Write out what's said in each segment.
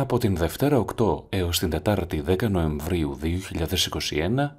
Από την Δευτέρα 8 έως την Τετάρτη 10 Νοεμβρίου 2021,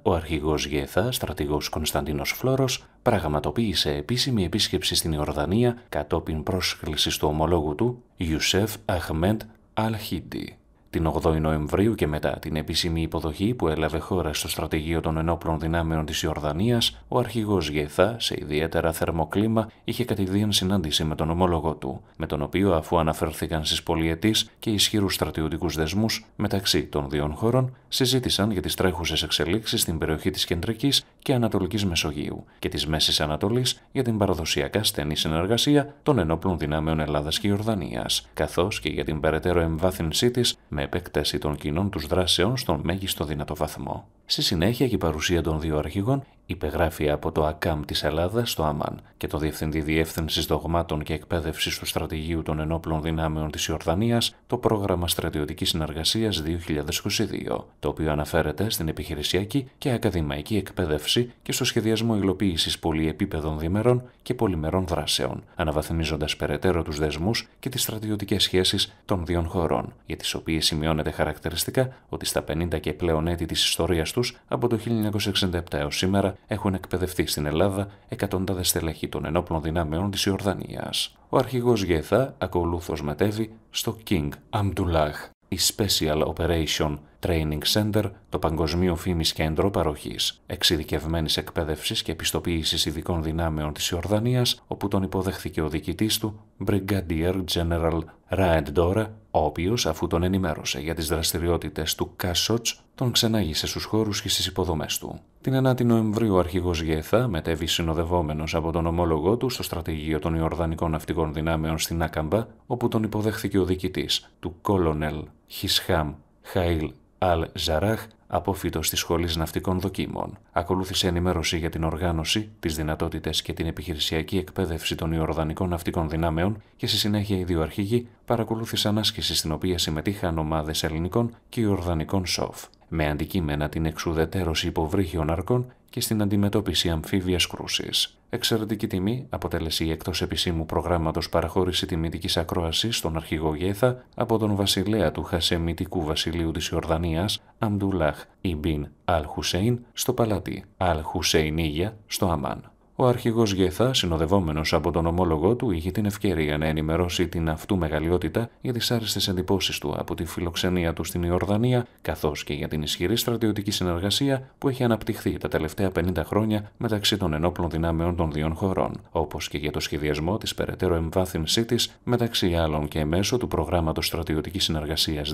ο αρχηγός ΓΕΘΑ, στρατηγός Κωνσταντίνος Φλόρος, πραγματοποίησε επίσημη επίσκεψη στην Ιορδανία κατόπιν πρόσκλησης του ομολόγου του, Ιουσέφ Αχμέντ Αλχίντι. Την 8η Νοεμβρίου και μετά την επίσημη υποδοχή που έλαβε χώρα στο στρατηγείο των ενόπλων δυνάμεων της Ιορδανίας, ο αρχηγός Γεθά, σε ιδιαίτερα θερμό κλίμα, είχε κατηδίαν συνάντηση με τον ομόλογο του, με τον οποίο, αφού αναφέρθηκαν στις πολιετής και ισχυρούς στρατιωτικούς δεσμούς μεταξύ των δύο χωρών, συζήτησαν για τις τρέχουσες εξελίξεις στην περιοχή της Κεντρικής και Ανατολικής Μεσογείου και της Μέσης Ανατολής για την παραδοσιακά στενή συνεργασία των ενόπλων δυνάμεων Ελλάδας και Ιορδανίας, καθώς και για την περαιτέρω εμβάθυνσή της με επέκταση των κοινών τους δράσεων στον μέγιστο δυνατό βαθμό. Στη συνέχεια και η παρουσία των δύο αρχηγών υπεγράφει από το ΑΚΑΜ της Ελλάδας στο ΑΜΑΝ και το Διευθυντή Διεύθυνσης Δογμάτων και Εκπαίδευσης του Στρατηγίου των Ενόπλων Δυνάμεων της Ιορδανίας το πρόγραμμα στρατιωτικής συνεργασίας 2022, το οποίο αναφέρεται στην επιχειρησιακή και ακαδημαϊκή εκπαίδευση και στο σχεδιασμό υλοποίησης πολυεπίπεδων διμερών και πολυμερών δράσεων, αναβαθμίζοντας περαιτέρω τους δεσμούς και τις στρατιωτικές σχέσεις των δύο χωρών, για τις οποίες σημειώνεται χαρακτηριστικά ότι στα 50 και πλέον έτη της ιστορίας τους από το 1967 έως σήμερα έχουν εκπαιδευτεί στην Ελλάδα εκατοντάδες στελέχη των ενόπλων δυνάμεων της Ιορδανίας. Ο αρχηγός Γεθά ακολούθως μετέβη στο King Abdullah Η Special Operation Training Center, το παγκοσμίο φήμης κέντρο παροχής εξειδικευμένης εκπαίδευσης και επιστοποίησης ειδικών δυνάμεων της Ιορδανίας, όπου τον υποδέχθηκε ο διοικητής του, Brigadier General Raed Dora, ο οποίος, αφού τον ενημέρωσε για τις δραστηριότητες του Κάσοτ, τον ξενάγησε στους χώρους και στις υποδομές του. Την 9η Νοεμβρίου, ο αρχηγός Γέθα μετέβη συνοδευόμενος από τον ομόλογό του στο στρατηγείο των Ιορδανικών Ναυτικών Δυνάμεων στην Άκαμπα, όπου τον υποδέχθηκε ο διοικητής του Colonel Χισχάμ Χάιλ. Αλ Ζαράχ απόφυτος της Σχολής Ναυτικών Δοκίμων. Ακολούθησε ενημέρωση για την οργάνωση, τις δυνατότητες και την επιχειρησιακή εκπαίδευση των Ιορδανικών Ναυτικών Δυνάμεων και στη συνέχεια οι δύο αρχηγοί παρακολούθησαν άσκηση στην οποία συμμετείχαν ομάδες ελληνικών και Ιορδανικών ΣΟΦ. Με αντικείμενα την εξουδετερώση υποβρύχιων αρκών και στην αντιμετώπιση αμφίβια κρούσης. Εξαιρετική τιμή αποτέλεσε η εκτός επισήμου προγράμματος παραχώρηση τιμητικής ακρόασης στον αρχηγό Γέθα από τον βασιλέα του Χασεμιτικού βασιλείου της Ιορδανίας, Αμντουλάχ Ιμπίν Αλ Χουσέιν, στο παλάτι Αλ Χουσέιν στο Αμάν. Ο αρχηγός Γεθά, συνοδευόμενος από τον ομόλογό του, είχε την ευκαιρία να ενημερώσει την αυτού μεγαλειότητα για τις άριστες εντυπώσεις του από τη φιλοξενία του στην Ιορδανία, καθώς και για την ισχυρή στρατιωτική συνεργασία που έχει αναπτυχθεί τα τελευταία 50 χρόνια μεταξύ των ενόπλων δυνάμεων των δύο χωρών, όπως και για το σχεδιασμό της περαιτέρω εμβάθυνσή της μεταξύ άλλων και μέσω του προγράμματος στρατιωτικής συνεργασίας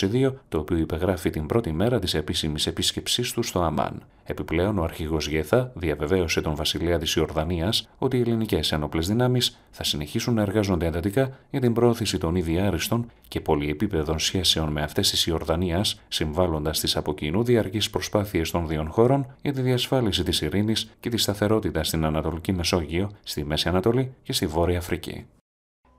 2022, το οποίο υπεγράφει την πρώτη μέρα της επίσημης επίσκεψής του στο Αμάν. Επιπλέον, ο αρχηγός Γέθα διαβεβαίωσε τον βασιλέα της Ιορδανίας ότι οι ελληνικές ένοπλες δυνάμεις θα συνεχίσουν να εργάζονται εντατικά για την πρόωθηση των ήδη άριστων και πολυεπίπεδων σχέσεων με αυτές της Ιορδανίας, συμβάλλοντας στι από κοινού διαρκείς προσπάθειες των δύο χώρων για τη διασφάλιση της ειρήνης και τη σταθερότητα στην Ανατολική Μεσόγειο, στη Μέση Ανατολή και στη Βόρεια Αφρική.